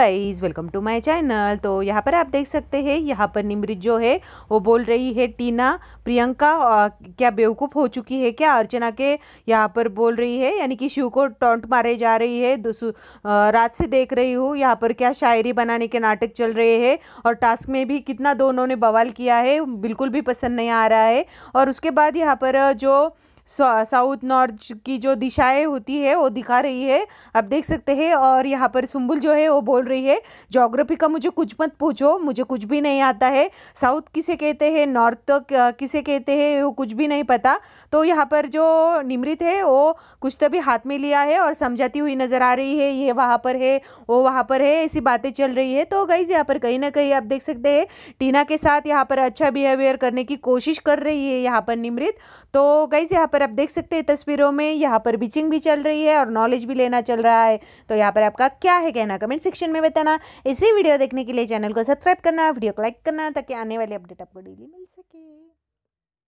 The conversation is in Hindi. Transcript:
guys welcome to my channel तो यहाँ पर आप देख सकते हैं यहाँ पर निमृत जो है वो बोल रही है टीना प्रियंका आ, क्या बेवकूफ़ हो चुकी है क्या अर्चना के यहाँ पर बोल रही है यानी कि शिव को टोंट मारे जा रही है रात से देख रही हूँ यहाँ पर क्या शायरी बनाने के नाटक चल रहे हैं और टास्क में भी कितना दोनों ने बवाल किया है बिल्कुल भी पसंद नहीं आ रहा है और उसके बाद यहाँ पर जो साउथ नॉर्थ की जो दिशाएं होती है वो दिखा रही है आप देख सकते हैं और यहाँ पर सुम्बुल जो है वो बोल रही है जोग्राफी का मुझे कुछ मत पूछो मुझे कुछ भी नहीं आता है साउथ किसे कहते हैं नॉर्थ किसे कहते हैं वो कुछ भी नहीं पता तो यहाँ पर जो निमृत है वो कुछ तभी तो हाथ में लिया है और समझाती हुई नज़र आ रही है ये वहाँ पर है वो वहाँ पर है ऐसी बातें चल रही है तो गई यहाँ पर कहीं ना कहीं आप देख सकते हैं टीना के साथ यहाँ पर अच्छा बिहेवियर करने की कोशिश कर रही है यहाँ पर निमृत तो गई यहाँ पर पर आप देख सकते हैं तस्वीरों में यहाँ पर बीचिंग भी चल रही है और नॉलेज भी लेना चल रहा है तो यहाँ पर आपका क्या है कहना कमेंट सेक्शन में बताना इसी वीडियो देखने के लिए चैनल को सब्सक्राइब करना वीडियो को लाइक करना ताकि आने वाली अपडेट आपको डेली मिल सके